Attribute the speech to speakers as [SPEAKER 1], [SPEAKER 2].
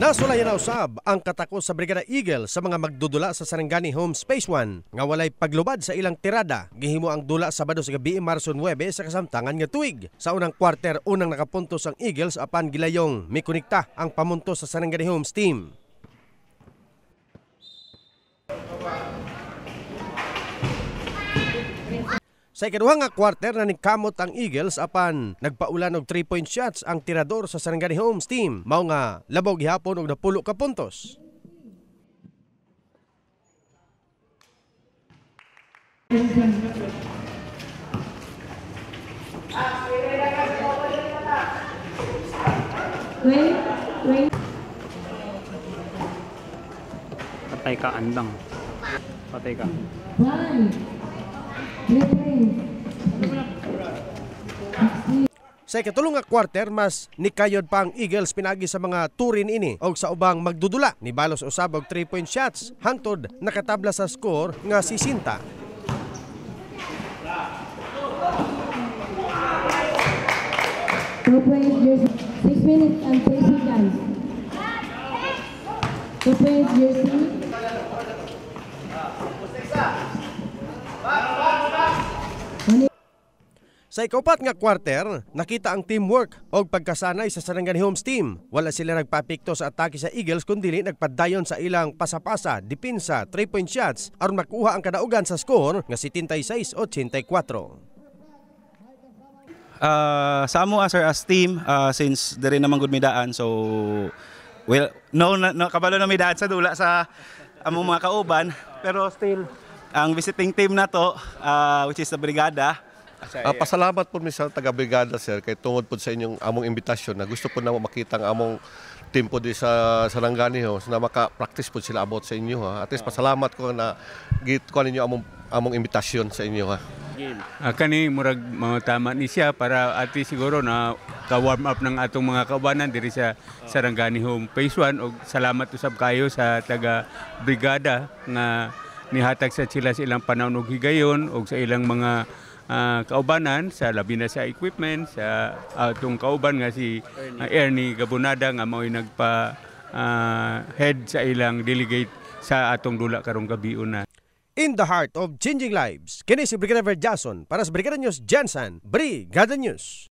[SPEAKER 1] Nasulayan na usab ang katakos sa Brigada Eagle sa mga magdudula sa Sarangani Home Space 1 nga walay paglubad sa ilang tirada. Gihimo ang dula Sabado sa gabi Marso 9 sa kasamtangan nga tuig. Sa unang quarter, unang nakapuntos ang Eagles apan gilayong mikunikta ang pamunto sa Sarangani Homes team. Sa nga quarter na nagkamot ang Eagles apan nagpaulan og 3 point shots ang tirador sa Sarangani Homes team. Mao nga labaw gihapon og napulo ka puntos. Wait,
[SPEAKER 2] Patay ka andang. Patay ka. One.
[SPEAKER 1] Sa ikatulong nga quarter, mas nikayod pa ang Eagles pinagi sa mga turin ini o sa ubang magdudula. Ni Balos Usabog 3-point shots, hangtod nakatabla sa score nga 60 2.06 minutes and 3 seconds. 2.06 Sa ikapat nga quarter, nakita ang teamwork o pagkasanay sa Saranganihom's team. Wala sila nagpapikto sa atake sa Eagles kundi nagpadayon sa ilang pasapasa, dipinsa, 3-point shots aron makuha ang kadaugan sa score nga 76-84. Uh,
[SPEAKER 2] ah, sa amo as ah, as team uh, since dere naman gud midaan so well no, no, no kabalo na midaan sa dula sa among mga kauban pero still ang visiting team na to uh, which is the brigada Uh, pasalamat po mi sa taga-brigada sir kay tungod po sa inyong among imbitasyon na gusto po na makita ang among team po di sa Sarangani ho na maka-practice po sila about sa inyo ha. At least ah. pasalamat ko na git ko ninyo among among imbitasyon sa inyo ha. Uh, kani murag mga tama ni siya para ati siguro na ka-warm up ng atong mga kabanan diri sa Sarangani Home Phase 1 og salamat usab kayo sa taga brigada nga nihatag sa sila sa ilang panahon og higayon og sa ilang mga uh, kaubanan sa labi na sa equipment sa atong ah, uh, kauban nga si uh, Ernie Gabunada nga mao'y nagpa uh,
[SPEAKER 1] head sa ilang delegate sa atong dula karong gabi una. In the heart of changing lives, kini si Brigadier Jason para sa Brigada News Jensen, Brigada News.